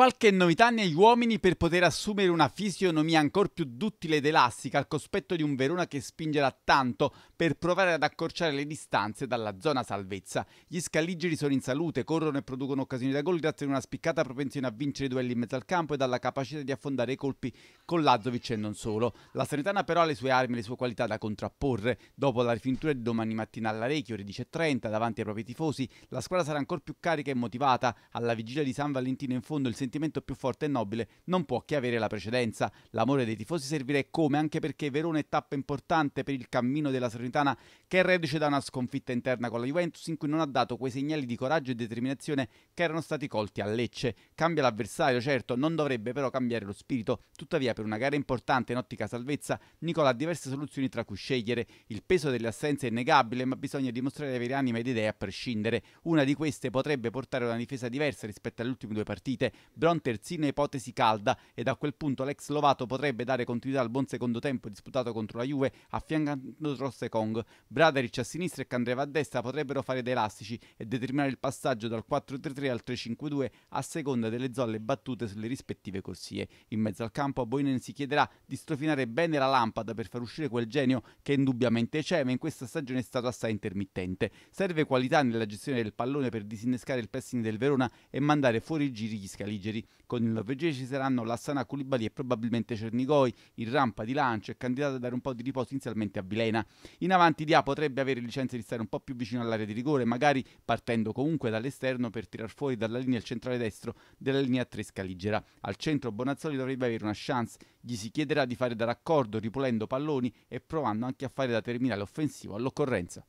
Qualche novità negli uomini per poter assumere una fisionomia ancora più duttile ed elastica al cospetto di un Verona che spingerà tanto per provare ad accorciare le distanze dalla zona salvezza. Gli scaligeri sono in salute, corrono e producono occasioni da gol grazie ad una spiccata propensione a vincere i duelli in mezzo al campo e dalla capacità di affondare i colpi con Lazzovic e non solo. La Sanitana però ha le sue armi e le sue qualità da contrapporre. Dopo la rifintura di domani mattina all'Arecchio, ore 10.30, davanti ai propri tifosi, la squadra sarà ancora più carica e motivata. Alla vigilia di San Valentino in fondo il sentimento più forte e nobile non può che avere la precedenza. L'amore dei tifosi servirà come anche perché Verona è tappa importante per il cammino della Salernitana che è reduce da una sconfitta interna con la Juventus in cui non ha dato quei segnali di coraggio e determinazione che erano stati colti a Lecce. Cambia l'avversario, certo, non dovrebbe però cambiare lo spirito. Tuttavia per una gara importante in ottica salvezza Nicola ha diverse soluzioni tra cui scegliere. Il peso delle assenze è innegabile ma bisogna dimostrare di avere anima ed idee a prescindere. Una di queste potrebbe portare a una difesa diversa rispetto alle ultime due partite, Bron terzina ipotesi calda e da quel punto l'ex Lovato potrebbe dare continuità al buon secondo tempo disputato contro la Juve affiancando Trosse Kong. Braderic a sinistra e Candreva a destra potrebbero fare dei elastici e determinare il passaggio dal 4-3-3 al 3-5-2 a seconda delle zolle battute sulle rispettive corsie. In mezzo al campo Boinen si chiederà di strofinare bene la lampada per far uscire quel genio che indubbiamente c'è ma in questa stagione è stato assai intermittente. Serve qualità nella gestione del pallone per disinnescare il pressing del Verona e mandare fuori i giri gli scalini Nigeri. Con il norvegese ci saranno Lassana Koulibaly e probabilmente Cernigoi, in rampa di lancio e candidato a dare un po' di riposo inizialmente a Vilena. In avanti Dia potrebbe avere licenza di stare un po' più vicino all'area di rigore, magari partendo comunque dall'esterno per tirar fuori dalla linea il centrale destro della linea 3 scaligera. Al centro Bonazzoli dovrebbe avere una chance, gli si chiederà di fare da raccordo ripulendo palloni e provando anche a fare da terminale offensivo all'occorrenza.